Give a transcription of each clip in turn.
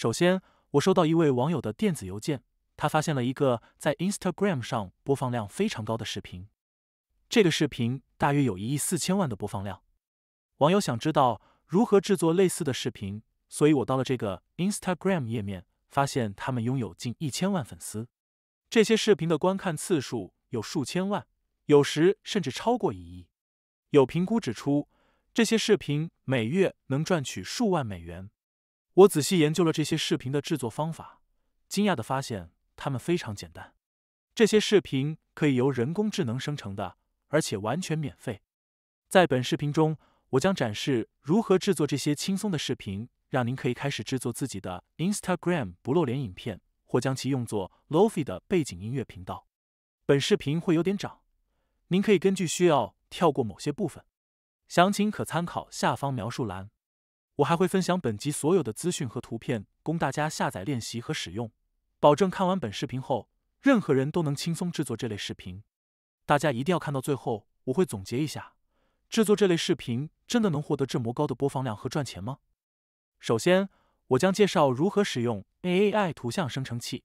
首先，我收到一位网友的电子邮件，他发现了一个在 Instagram 上播放量非常高的视频。这个视频大约有一亿四千万的播放量。网友想知道如何制作类似的视频，所以我到了这个 Instagram 页面，发现他们拥有近一千万粉丝。这些视频的观看次数有数千万，有时甚至超过一亿。有评估指出，这些视频每月能赚取数万美元。我仔细研究了这些视频的制作方法，惊讶地发现它们非常简单。这些视频可以由人工智能生成的，而且完全免费。在本视频中，我将展示如何制作这些轻松的视频，让您可以开始制作自己的 Instagram 不露脸影片，或将其用作 LoFi 的背景音乐频道。本视频会有点长，您可以根据需要跳过某些部分。详情可参考下方描述栏。我还会分享本集所有的资讯和图片，供大家下载练习和使用。保证看完本视频后，任何人都能轻松制作这类视频。大家一定要看到最后，我会总结一下，制作这类视频真的能获得这么高的播放量和赚钱吗？首先，我将介绍如何使用 A A I 图像生成器。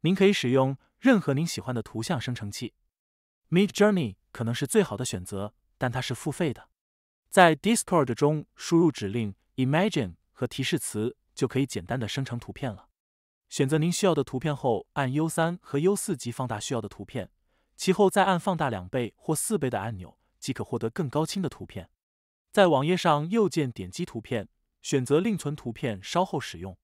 您可以使用任何您喜欢的图像生成器，Mid Journey 可能是最好的选择，但它是付费的。在 Discord 中输入指令。Imagine 和提示词就可以简单的生成图片了。选择您需要的图片后，按 U3 和 U4 级放大需要的图片，其后再按放大两倍或四倍的按钮，即可获得更高清的图片。在网页上右键点击图片，选择另存图片，稍后使用。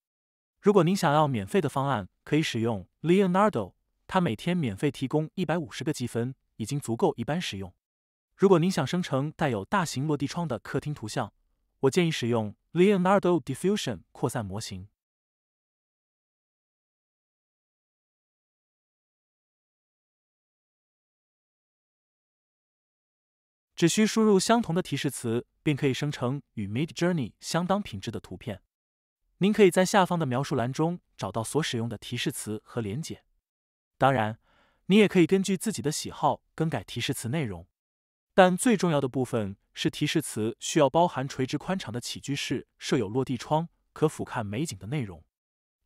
如果您想要免费的方案，可以使用 Leonardo，它每天免费提供一百五十个积分，已经足够一般使用。如果您想生成带有大型落地窗的客厅图像，我建议使用 Leonardo Diffusion 扩散模型，只需输入相同的提示词，便可以生成与 Mid Journey 相当品质的图片。您可以在下方的描述栏中找到所使用的提示词和连接。当然，你也可以根据自己的喜好更改提示词内容，但最重要的部分。是提示词需要包含垂直宽敞的起居室，设有落地窗，可俯瞰美景的内容。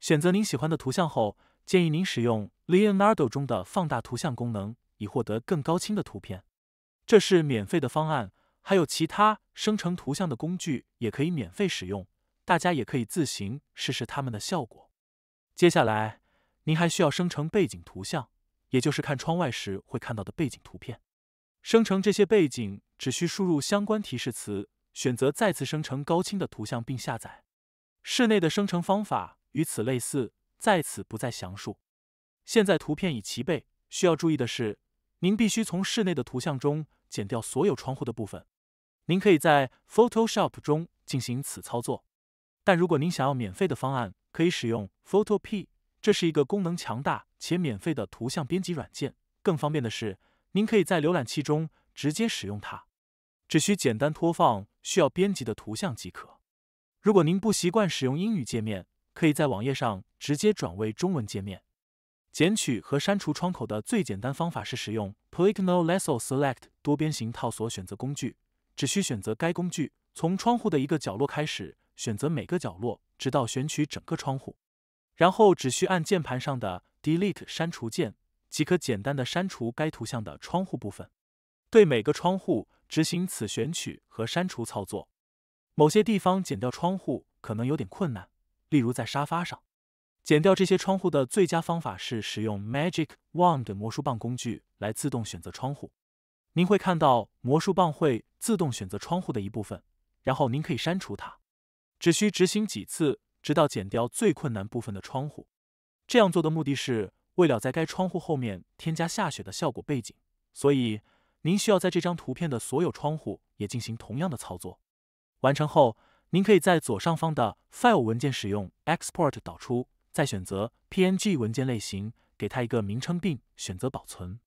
选择您喜欢的图像后，建议您使用 Leonardo 中的放大图像功能，以获得更高清的图片。这是免费的方案，还有其他生成图像的工具也可以免费使用，大家也可以自行试试他们的效果。接下来，您还需要生成背景图像，也就是看窗外时会看到的背景图片。生成这些背景。只需输入相关提示词，选择再次生成高清的图像并下载。室内的生成方法与此类似，在此不再详述。现在图片已齐备，需要注意的是，您必须从室内的图像中剪掉所有窗户的部分。您可以在 Photoshop 中进行此操作，但如果您想要免费的方案，可以使用 Photopea，这是一个功能强大且免费的图像编辑软件。更方便的是，您可以在浏览器中直接使用它。只需简单拖放需要编辑的图像即可。如果您不习惯使用英语界面，可以在网页上直接转为中文界面。剪取和删除窗口的最简单方法是使用 Polygonal Select 多边形套索选择工具。只需选择该工具，从窗户的一个角落开始，选择每个角落，直到选取整个窗户。然后只需按键盘上的 Delete 删除键，即可简单的删除该图像的窗户部分。对每个窗户。执行此选取和删除操作。某些地方剪掉窗户可能有点困难，例如在沙发上。剪掉这些窗户的最佳方法是使用 Magic Wand 魔术棒工具来自动选择窗户。您会看到魔术棒会自动选择窗户的一部分，然后您可以删除它。只需执行几次，直到剪掉最困难部分的窗户。这样做的目的是为了在该窗户后面添加下雪的效果背景，所以。您需要在这张图片的所有窗户也进行同样的操作，完成后，您可以在左上方的 File 文件使用 Export 导出，再选择 PNG 文件类型，给它一个名称并选择保存。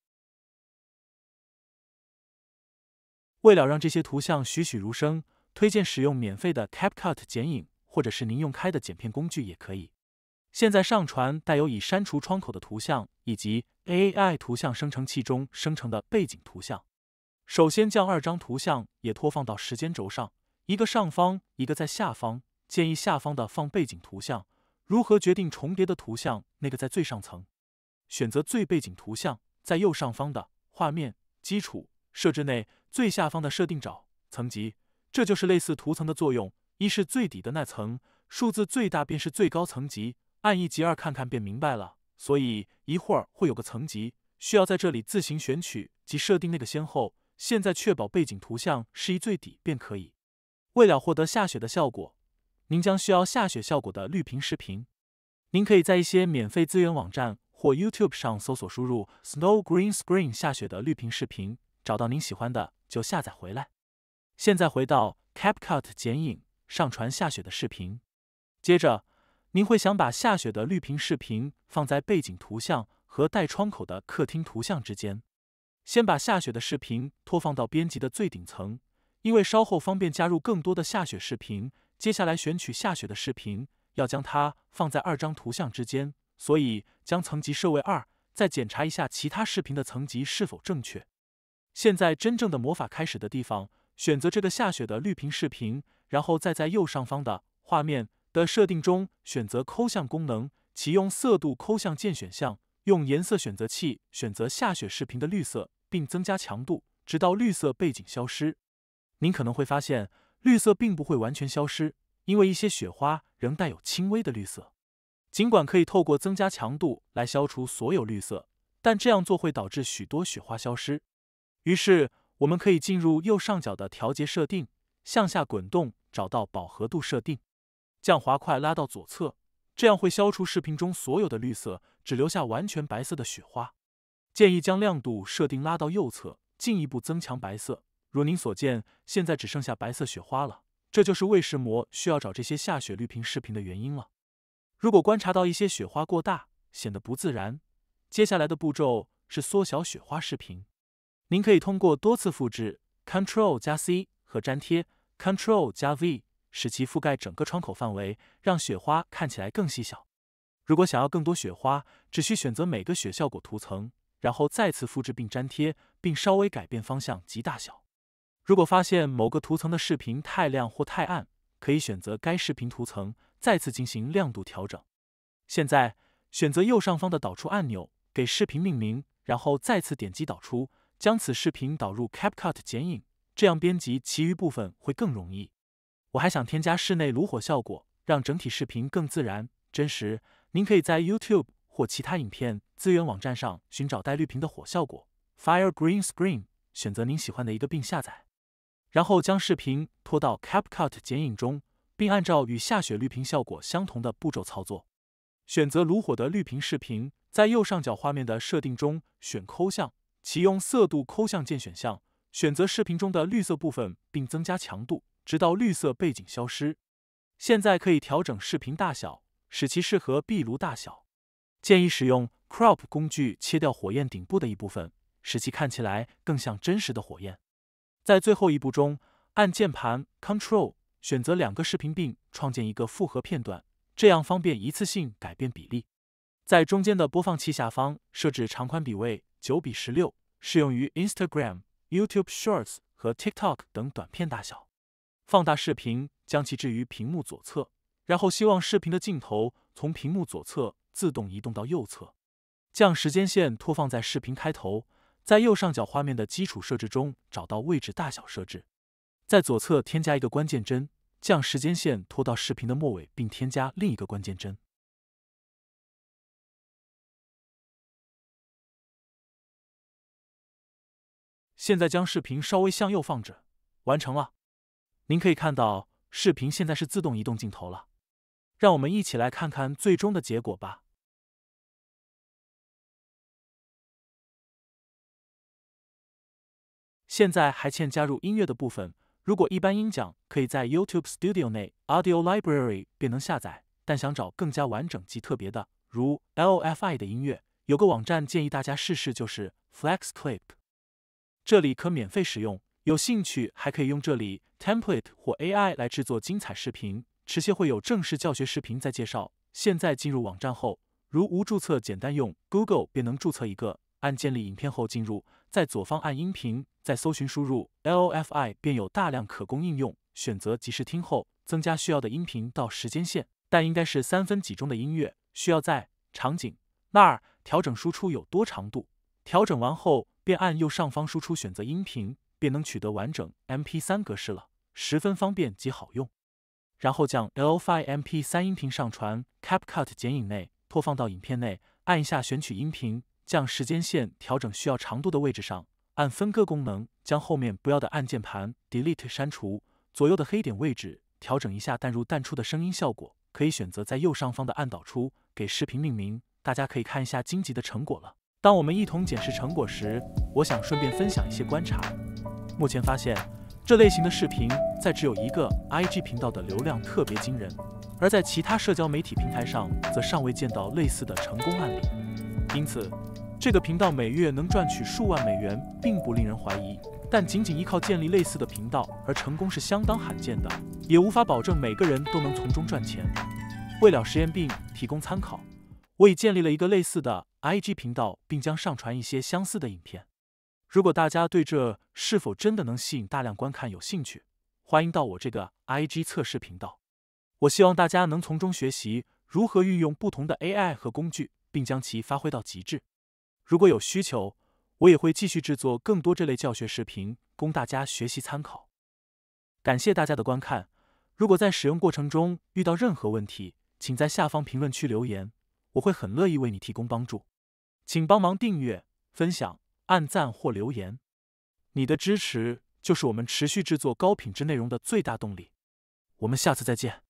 为了让这些图像栩栩如生，推荐使用免费的 CapCut 剪影，或者是您用开的剪片工具也可以。现在上传带有已删除窗口的图像以及 A I 图像生成器中生成的背景图像。首先将二张图像也拖放到时间轴上，一个上方，一个在下方。建议下方的放背景图像。如何决定重叠的图像那个在最上层？选择最背景图像在右上方的画面基础设置内最下方的设定找层级，这就是类似图层的作用。一是最底的那层，数字最大便是最高层级。按一级二看看便明白了，所以一会儿会有个层级，需要在这里自行选取及设定那个先后。现在确保背景图像是一最底便可以。为了获得下雪的效果，您将需要下雪效果的绿屏视频。您可以在一些免费资源网站或 YouTube 上搜索，输入 “snow green screen 下雪”的绿屏视频，找到您喜欢的就下载回来。现在回到 CapCut 剪影，上传下雪的视频，接着。您会想把下雪的绿屏视频放在背景图像和带窗口的客厅图像之间。先把下雪的视频拖放到编辑的最顶层，因为稍后方便加入更多的下雪视频。接下来选取下雪的视频，要将它放在二张图像之间，所以将层级设为二。再检查一下其他视频的层级是否正确。现在真正的魔法开始的地方，选择这个下雪的绿屏视频，然后再在右上方的画面。的设定中，选择抠像功能，启用色度抠像键选项。用颜色选择器选择下雪视频的绿色，并增加强度，直到绿色背景消失。您可能会发现，绿色并不会完全消失，因为一些雪花仍带有轻微的绿色。尽管可以透过增加强度来消除所有绿色，但这样做会导致许多雪花消失。于是，我们可以进入右上角的调节设定，向下滚动找到饱和度设定。将滑块拉到左侧，这样会消除视频中所有的绿色，只留下完全白色的雪花。建议将亮度设定拉到右侧，进一步增强白色。如您所见，现在只剩下白色雪花了。这就是为什么需要找这些下雪绿屏视频的原因了。如果观察到一些雪花过大，显得不自然，接下来的步骤是缩小雪花视频。您可以通过多次复制 （Ctrl 加 C） 和粘贴 （Ctrl 加 V）。使其覆盖整个窗口范围，让雪花看起来更细小。如果想要更多雪花，只需选择每个雪效果图层，然后再次复制并粘贴，并稍微改变方向及大小。如果发现某个图层的视频太亮或太暗，可以选择该视频图层，再次进行亮度调整。现在选择右上方的导出按钮，给视频命名，然后再次点击导出，将此视频导入 CapCut 剪影，这样编辑其余部分会更容易。我还想添加室内炉火效果，让整体视频更自然真实。您可以在 YouTube 或其他影片资源网站上寻找带绿屏的火效果 （Fire Green Screen），选择您喜欢的一个并下载，然后将视频拖到 CapCut 剪影中，并按照与下雪绿屏效果相同的步骤操作。选择炉火的绿屏视频，在右上角画面的设定中选抠像，启用色度抠像键选项，选择视频中的绿色部分并增加强度。直到绿色背景消失。现在可以调整视频大小，使其适合壁炉大小。建议使用 Crop 工具切掉火焰顶部的一部分，使其看起来更像真实的火焰。在最后一步中，按键盘 Control 选择两个视频并创建一个复合片段，这样方便一次性改变比例。在中间的播放器下方设置长宽比为九比十六，适用于 Instagram、YouTube Shorts 和 TikTok 等短片大小。放大视频，将其置于屏幕左侧，然后希望视频的镜头从屏幕左侧自动移动到右侧。将时间线拖放在视频开头，在右上角画面的基础设置中找到位置大小设置，在左侧添加一个关键帧。将时间线拖到视频的末尾，并添加另一个关键帧。现在将视频稍微向右放置，完成了。您可以看到视频现在是自动移动镜头了，让我们一起来看看最终的结果吧。现在还欠加入音乐的部分，如果一般音讲可以在 YouTube Studio 内 Audio Library 便能下载，但想找更加完整及特别的，如 LFI 的音乐，有个网站建议大家试试，就是 FlexClip，这里可免费使用。有兴趣还可以用这里 template 或 AI 来制作精彩视频，迟些会有正式教学视频再介绍。现在进入网站后，如无注册，简单用 Google 便能注册一个。按建立影片后进入，在左方按音频，在搜寻输入 Lofi，便有大量可供应用。选择即时听后，增加需要的音频到时间线。但应该是三分几钟的音乐，需要在场景那儿调整输出有多长度。调整完后，便按右上方输出选择音频。便能取得完整 MP3 格式了，十分方便及好用。然后将 l f i MP3 音频上传 CapCut 剪影内，拖放到影片内，按一下选取音频，将时间线调整需要长度的位置上，按分割功能将后面不要的按键盘 Delete 删除，左右的黑点位置调整一下淡入淡出的声音效果，可以选择在右上方的按导出，给视频命名。大家可以看一下荆棘的成果了。当我们一同检视成果时，我想顺便分享一些观察。目前发现，这类型的视频在只有一个 IG 频道的流量特别惊人，而在其他社交媒体平台上则尚未见到类似的成功案例。因此，这个频道每月能赚取数万美元并不令人怀疑，但仅仅依靠建立类似的频道而成功是相当罕见的，也无法保证每个人都能从中赚钱。为了实验并提供参考，我已建立了一个类似的 IG 频道，并将上传一些相似的影片。如果大家对这是否真的能吸引大量观看有兴趣，欢迎到我这个 IG 测试频道。我希望大家能从中学习如何运用不同的 AI 和工具，并将其发挥到极致。如果有需求，我也会继续制作更多这类教学视频，供大家学习参考。感谢大家的观看。如果在使用过程中遇到任何问题，请在下方评论区留言，我会很乐意为你提供帮助。请帮忙订阅、分享。按赞或留言，你的支持就是我们持续制作高品质内容的最大动力。我们下次再见。